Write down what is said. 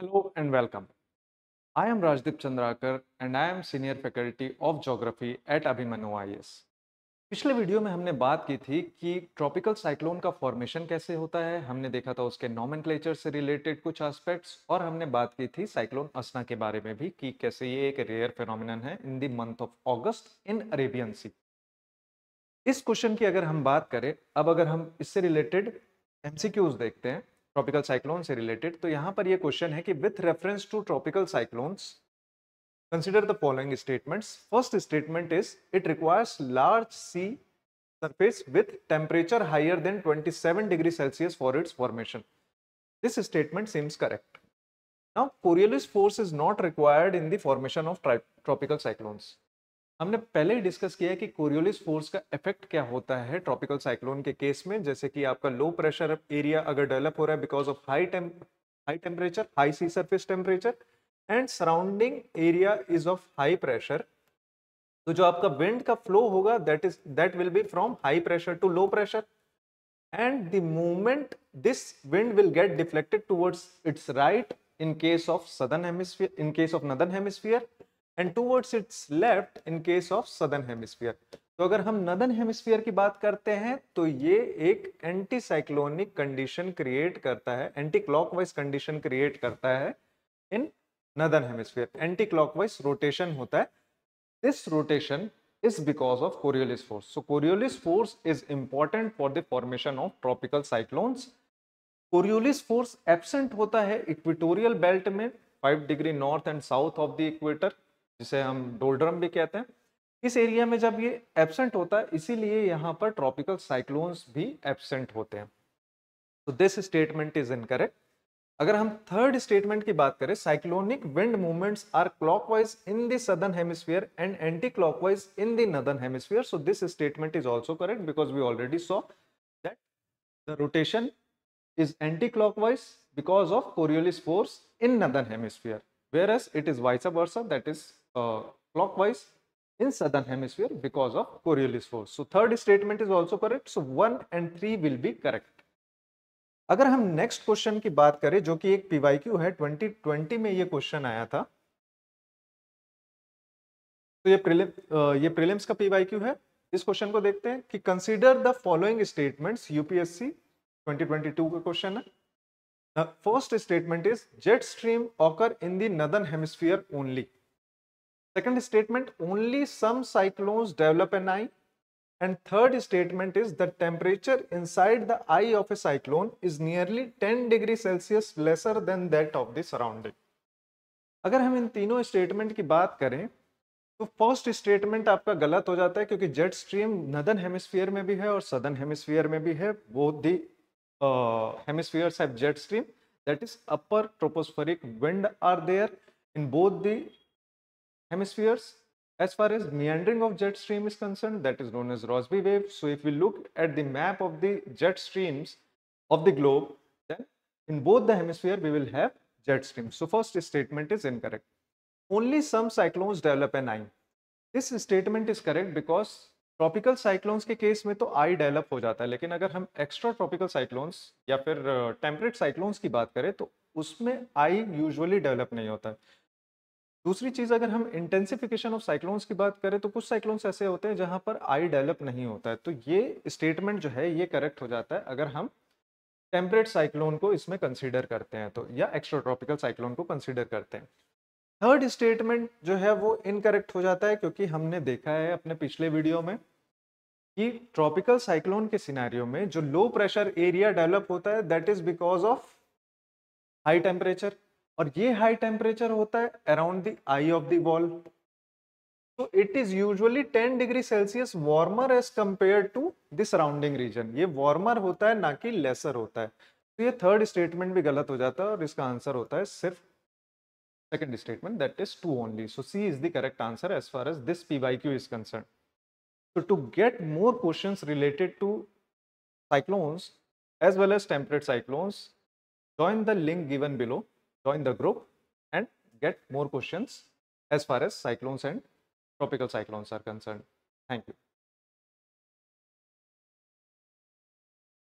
Hello and welcome. I am Rajdeep Chandrakar and I am Senior Faculty of Geography at Abhimanyu IAS. पिछले video में हमने बात की थी कि ट्रॉपिकल साइक्लोन का फॉर्मेशन कैसे होता है हमने देखा था उसके नॉमन से रिलेटेड कुछ एस्पेक्ट्स और हमने बात की थी साइक्लोन असना के बारे में भी कि कैसे ये एक रेयर फेनोमिनन है in the month of August in Arabian sea इस क्वेश्चन की अगर हम बात करें अब अगर हम इससे रिलेटेड एमसीक्यूज देखते हैं ट्रॉपिकल साइक्लोन से रिलेटेड तो यहाँ पर यह क्वेश्चन है कि with reference to tropical cyclones consider the following statements first statement is it requires large sea surface with temperature higher than twenty seven degree Celsius for its formation this statement seems correct now Coriolis force is not required in the formation of tropical cyclones हमने पहले ही discuss किया है कि Coriolis force का effect क्या होता है tropical cyclone के केस में जैसे कि आपका लो प्रेशर एरिया अगर डेवलप हो रहा है because of high tem high temperature high sea surface temperature and surrounding area is of high pressure तो जो आपका विंड का फ्लो होगा that is that will be from high pressure to low pressure and the movement this wind will get deflected towards its right in case of southern hemisphere in case of northern hemisphere and towards its left in case of southern hemisphere तो अगर हम northern hemisphere की बात करते हैं तो ये एक एंटी साइक्लोनिक कंडीशन क्रिएट करता है एंटी क्लॉकवाइज कंडीशन क्रिएट करता है in northern hemisphere anti clockwise rotation होता है this rotation is because of Coriolis force so Coriolis force is important for the formation of tropical cyclones Coriolis force absent होता है equatorial belt में five degree north and south of the equator जिसे हम doldrum भी कहते हैं इस area में जब ये एबसेंट होता है इसीलिए यहाँ पर ट्रॉपिकल साइक्लोन्स भी एबसेंट होते हैं तो दिस स्टेटमेंट इज इनकरेक्ट अगर हम थर्ड स्टेटमेंट की बात करें cyclonic wind movements are clockwise in the southern hemisphere and anti clockwise in the northern hemisphere so this statement is also correct because we already saw that the rotation is anti clockwise because of Coriolis force in northern hemisphere whereas it is vice versa, that is uh, clockwise in southern hemisphere because of Coriolis force. So third statement is also correct. So 1 and 3 will be correct. अगर हम next question की बात करें जो कि एक PYQ है 2020 में ये क्वेश्चन आया था तो ये प्रिलिम ये प्रिलिम्स का पीवाईक्यू है इस क्वेश्चन को देखते हैं कि consider the following statements UPSC 2022 का क्वेश्चन है Uh, first statement is jet stream occur in the northern hemisphere only. Second statement, only some cyclones develop an eye. And third statement is the temperature inside the eye of a cyclone is nearly 10 degree Celsius lesser than that of the surrounding. अगर हम इन तीनों statement की बात करें तो first statement आपका गलत हो जाता है क्योंकि जेट स्ट्रीम नदन हेमिस्फीयर में भी है और सदन हेमिस्फीयर में भी है both the uh, hemispheres have jet stream that is upper tropospheric wind are there in both the hemispheres as far as meandering of jet stream is concerned that is known as Rossby wave so if we look at the map of the jet streams of the globe then in both the hemisphere we will have jet stream so first statement is incorrect only some cyclones develop an eye this statement is correct because tropical cyclones के case में तो I develop हो जाता है लेकिन अगर हम extra tropical cyclones या फिर टेम्परेट साइक्लोन्स की बात करें तो उसमें आई यूजुअली डेवलप नहीं होता है दूसरी चीज़ अगर हम इंटेंसिफिकेशन ऑफ साइक्लोन्स की बात करें तो कुछ साइक्लोन्स ऐसे होते हैं जहां पर आई डेवलप नहीं होता है तो ये स्टेटमेंट जो है ये करेक्ट हो जाता है अगर हम टेम्परेट साइक्लोन को इसमें कंसिडर करते हैं तो या एक्स्ट्रा ट्रॉपिकल साइक्लोन को कंसिडर करते हैं थर्ड स्टेटमेंट जो है वो इनकरेक्ट हो जाता है क्योंकि हमने देखा है अपने पिछले वीडियो में कि ट्रॉपिकल साइक्लोन के सिनारियो में जो लो प्रेशर एरिया डेवलप होता है that is because of high temperature और ये हाई टेम्परेचर होता है around the eye of the ball तो it is usually 10 degree Celsius warmer as compare to the surrounding region ये वार्मर होता है ना कि लेसर होता है तो ये थर्ड स्टेटमेंट भी गलत हो जाता है और इसका आंसर होता है सिर्फ second statement that is 2 only. So C is the correct answer as far as this P by Q is concerned. So to get more questions related to cyclones as well as temperate cyclones, join the link given below, join the group and get more questions as far as cyclones and tropical cyclones are concerned. Thank you.